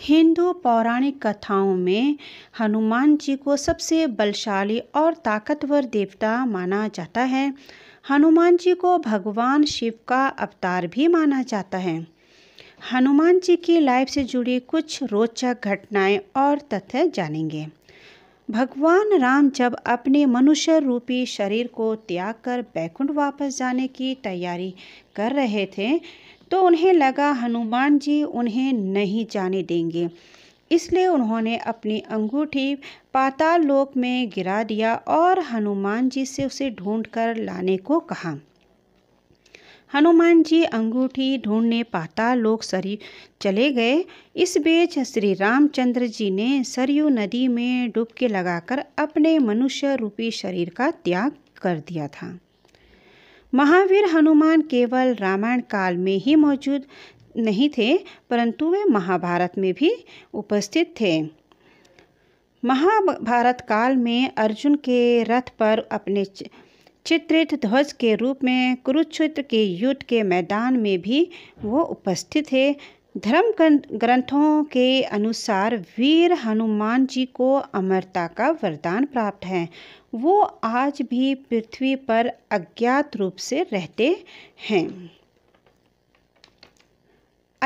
हिंदू पौराणिक कथाओं में हनुमान जी को सबसे बलशाली और ताकतवर देवता माना जाता है हनुमान जी को भगवान शिव का अवतार भी माना जाता है हनुमान जी की लाइफ से जुड़ी कुछ रोचक घटनाएं और तथ्य जानेंगे भगवान राम जब अपने मनुष्य रूपी शरीर को त्याग कर बैकुंठ वापस जाने की तैयारी कर रहे थे तो उन्हें लगा हनुमान जी उन्हें नहीं जाने देंगे इसलिए उन्होंने अपनी अंगूठी पाताल लोक में गिरा दिया और हनुमान जी से उसे ढूंढकर लाने को कहा हनुमान जी अंगूठी ढूंढने पाताल लोक सरयू चले गए इस बीच श्री रामचंद्र जी ने सरयू नदी में डुबके लगाकर अपने मनुष्य रूपी शरीर का त्याग कर दिया था महावीर हनुमान केवल रामायण काल में ही मौजूद नहीं थे परंतु वे महाभारत में भी उपस्थित थे महाभारत काल में अर्जुन के रथ पर अपने चित्रित ध्वज के रूप में कुरुक्षेत्र के युद्ध के मैदान में भी वो उपस्थित थे धर्म ग्रंथों के अनुसार वीर हनुमान जी को अमरता का वरदान प्राप्त है वो आज भी पृथ्वी पर अज्ञात रूप से रहते हैं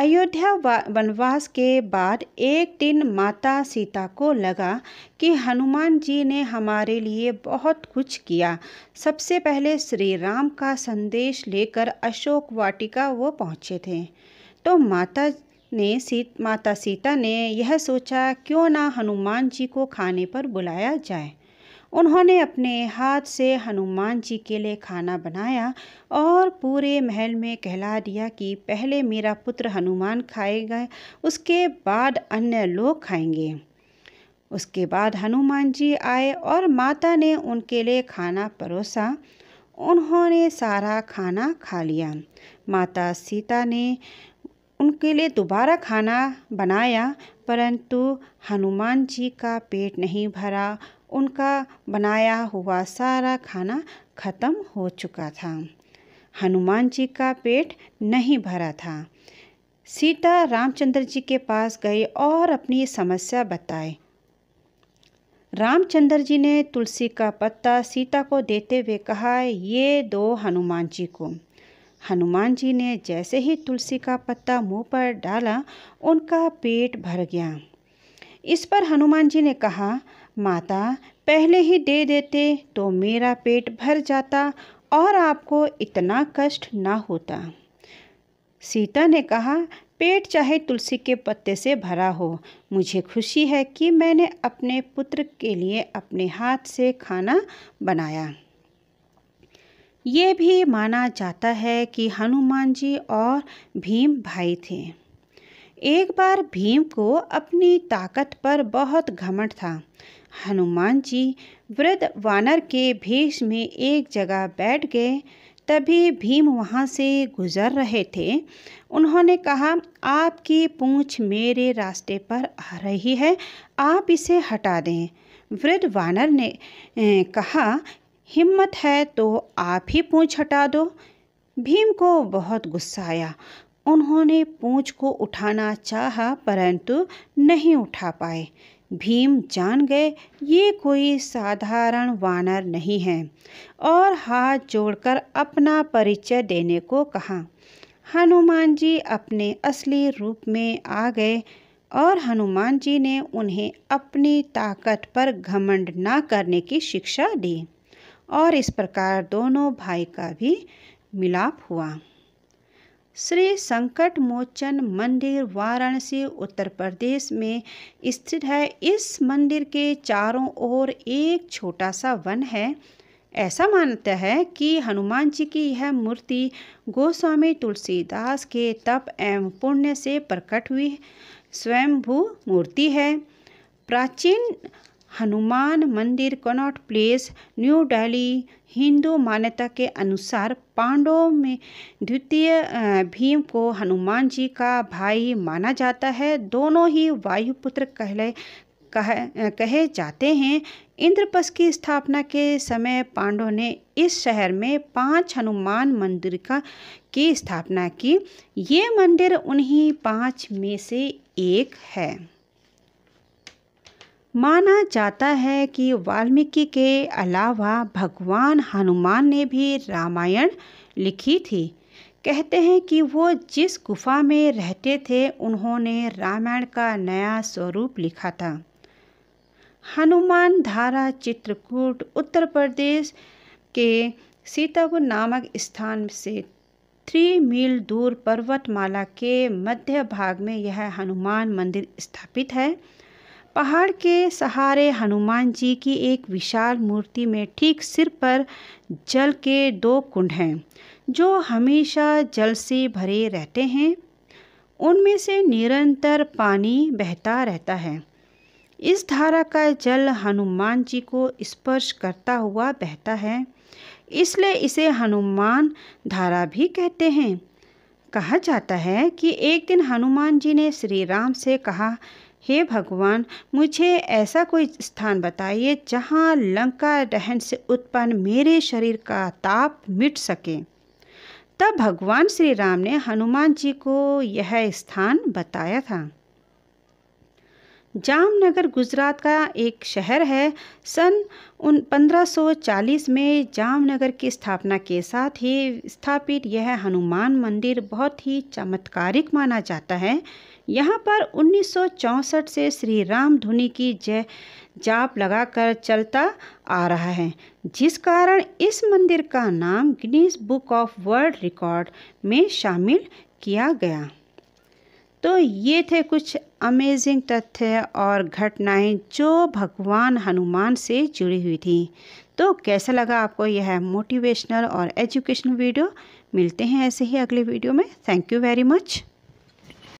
अयोध्या वनवास के बाद एक दिन माता सीता को लगा कि हनुमान जी ने हमारे लिए बहुत कुछ किया सबसे पहले श्री राम का संदेश लेकर अशोक वाटिका वो पहुँचे थे तो माता ने सीत माता सीता ने यह सोचा क्यों ना हनुमान जी को खाने पर बुलाया जाए उन्होंने अपने हाथ से हनुमान जी के लिए खाना बनाया और पूरे महल में कहला दिया कि पहले मेरा पुत्र हनुमान खाएगा उसके बाद अन्य लोग खाएंगे उसके बाद हनुमान जी आए और माता ने उनके लिए खाना परोसा उन्होंने सारा खाना खा लिया माता सीता ने उनके लिए दोबारा खाना बनाया परंतु हनुमान जी का पेट नहीं भरा उनका बनाया हुआ सारा खाना ख़त्म हो चुका था हनुमान जी का पेट नहीं भरा था सीता रामचंद्र जी के पास गए और अपनी समस्या बताई रामचंद्र जी ने तुलसी का पत्ता सीता को देते हुए कहा ये दो हनुमान जी को हनुमान जी ने जैसे ही तुलसी का पत्ता मुंह पर डाला उनका पेट भर गया इस पर हनुमान जी ने कहा माता पहले ही दे देते तो मेरा पेट भर जाता और आपको इतना कष्ट ना होता सीता ने कहा पेट चाहे तुलसी के पत्ते से भरा हो मुझे खुशी है कि मैंने अपने पुत्र के लिए अपने हाथ से खाना बनाया ये भी माना जाता है कि हनुमान जी और भीम भाई थे एक बार भीम को अपनी ताकत पर बहुत घमंड था हनुमान जी वृद्ध वानर के भेष में एक जगह बैठ गए तभी भीम वहाँ से गुजर रहे थे उन्होंने कहा आपकी पूंछ मेरे रास्ते पर आ रही है आप इसे हटा दें वृद्ध वानर ने कहा हिम्मत है तो आप ही पूँछ हटा दो भीम को बहुत गुस्सा आया उन्होंने पूँछ को उठाना चाहा परंतु नहीं उठा पाए भीम जान गए ये कोई साधारण वानर नहीं है और हाथ जोड़कर अपना परिचय देने को कहा हनुमान जी अपने असली रूप में आ गए और हनुमान जी ने उन्हें अपनी ताकत पर घमंड ना करने की शिक्षा दी और इस प्रकार दोनों भाई का भी मिलाप हुआ श्री संकट मोचन मंदिर वाराणसी उत्तर प्रदेश में स्थित है इस मंदिर के चारों ओर एक छोटा सा वन है ऐसा मानता है कि हनुमान जी की यह मूर्ति गोस्वामी तुलसीदास के तप एवं पुण्य से प्रकट हुई स्वयंभू मूर्ति है प्राचीन हनुमान मंदिर Connaught Place New Delhi Hindu मान्यता के अनुसार पांडवों में द्वितीय भीम को हनुमान जी का भाई माना जाता है दोनों ही वायुपुत्र कहले कह कहे जाते हैं इंद्रपस की स्थापना के समय पांडवों ने इस शहर में पांच हनुमान मंदिर का की स्थापना की ये मंदिर उन्हीं पांच में से एक है माना जाता है कि वाल्मीकि के अलावा भगवान हनुमान ने भी रामायण लिखी थी कहते हैं कि वो जिस गुफा में रहते थे उन्होंने रामायण का नया स्वरूप लिखा था हनुमान धारा चित्रकूट उत्तर प्रदेश के सीतापुर नामक स्थान से थ्री मील दूर पर्वतमाला के मध्य भाग में यह हनुमान मंदिर स्थापित है पहाड़ के सहारे हनुमान जी की एक विशाल मूर्ति में ठीक सिर पर जल के दो कुंड हैं जो हमेशा जल से भरे रहते हैं उनमें से निरंतर पानी बहता रहता है इस धारा का जल हनुमान जी को स्पर्श करता हुआ बहता है इसलिए इसे हनुमान धारा भी कहते हैं कहा जाता है कि एक दिन हनुमान जी ने श्री राम से कहा हे भगवान मुझे ऐसा कोई स्थान बताइए जहाँ लंका दहन से उत्पन्न मेरे शरीर का ताप मिट सके तब भगवान श्री राम ने हनुमान जी को यह स्थान बताया था जामनगर गुजरात का एक शहर है सन उन 1540 में जामनगर की स्थापना के साथ ही स्थापित यह हनुमान मंदिर बहुत ही चमत्कारिक माना जाता है यहाँ पर 1964 से श्री राम धुनी की जय जाप लगाकर चलता आ रहा है जिस कारण इस मंदिर का नाम Guinness Book of World Record में शामिल किया गया तो ये थे कुछ अमेजिंग तथ्य और घटनाएं जो भगवान हनुमान से जुड़ी हुई थी तो कैसा लगा आपको यह मोटिवेशनल और एजुकेशनल वीडियो मिलते हैं ऐसे ही अगले वीडियो में थैंक यू वेरी मच